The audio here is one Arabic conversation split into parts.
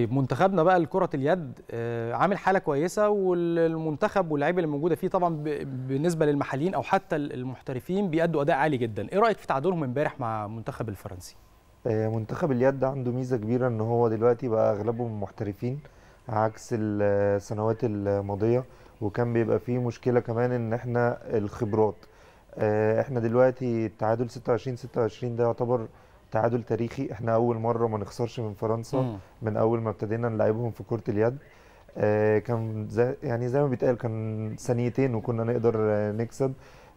طيب منتخبنا بقى لكرة اليد آه، عامل حالة كويسة والمنتخب واللعيبة اللي موجودة فيه طبعا بالنسبة للمحليين أو حتى المحترفين بيأدوا أداء عالي جدا، إيه رأيك في تعادلهم امبارح مع منتخب الفرنسي؟ آه، منتخب اليد عنده ميزة كبيرة إن هو دلوقتي بقى أغلبهم محترفين عكس السنوات الماضية وكان بيبقى فيه مشكلة كمان إن إحنا الخبرات آه، إحنا دلوقتي التعادل 26 26 ده يعتبر تعادل تاريخي احنا اول مره ما نخسرش من فرنسا مم. من اول ما ابتدينا نلعبهم في كره اليد آه كان زي يعني زي ما بيتقال كان ثانيتين وكنا نقدر آه نكسب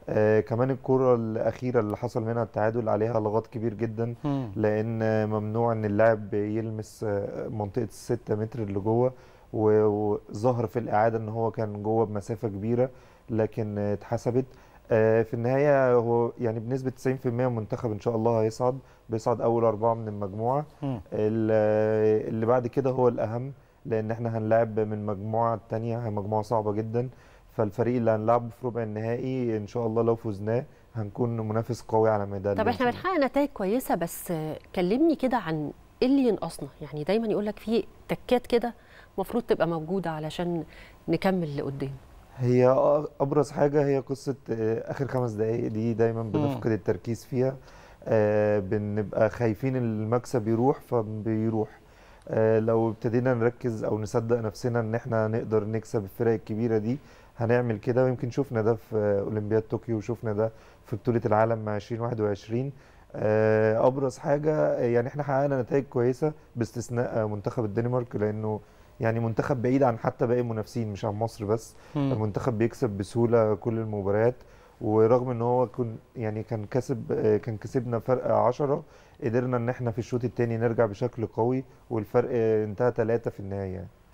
آه كمان الكرة الأخيرة اللي حصل منها التعادل عليها لغط كبير جدا مم. لأن ممنوع إن اللاعب يلمس آه، منطقة الستة متر اللي جوه وظهر في الإعادة إن هو كان جوه بمسافة كبيرة لكن اتحسبت آه، في النهايه هو يعني بنسبه 90% منتخب ان شاء الله هيصعد بيصعد اول اربعه من المجموعه اللي بعد كده هو الاهم لان احنا هنلعب من مجموعه تانية هي مجموعه صعبه جدا فالفريق اللي هنلعبه في ربع النهائي ان شاء الله لو فزناه هنكون منافس قوي على ميدان طب احنا بنحقق نتائج كويسه بس كلمني كده عن ايه اللي ينقصنا يعني دايما يقول لك في تكات كده المفروض تبقى موجوده علشان نكمل لقدام هي ابرز حاجه هي قصه آه، اخر خمس دقائق دي دايما بنفقد التركيز فيها آه، بنبقى خايفين المكسب يروح فبيروح آه، لو ابتدينا نركز او نصدق نفسنا ان احنا نقدر نكسب الفرق الكبيره دي هنعمل كده ويمكن شفنا ده في اولمبياد طوكيو وشفنا ده في بطوله العالم مع 2021 ابرز حاجه يعني احنا حققنا نتائج كويسه باستثناء منتخب الدنمارك لانه يعني منتخب بعيد عن حتى باقي المنافسين مش عن مصر بس م. المنتخب بيكسب بسهوله كل المباريات ورغم ان هو كن يعني كان كسب كان كسبنا فرق 10 قدرنا ان احنا في الشوط الثاني نرجع بشكل قوي والفرق انتهى ثلاثه في النهايه يعني.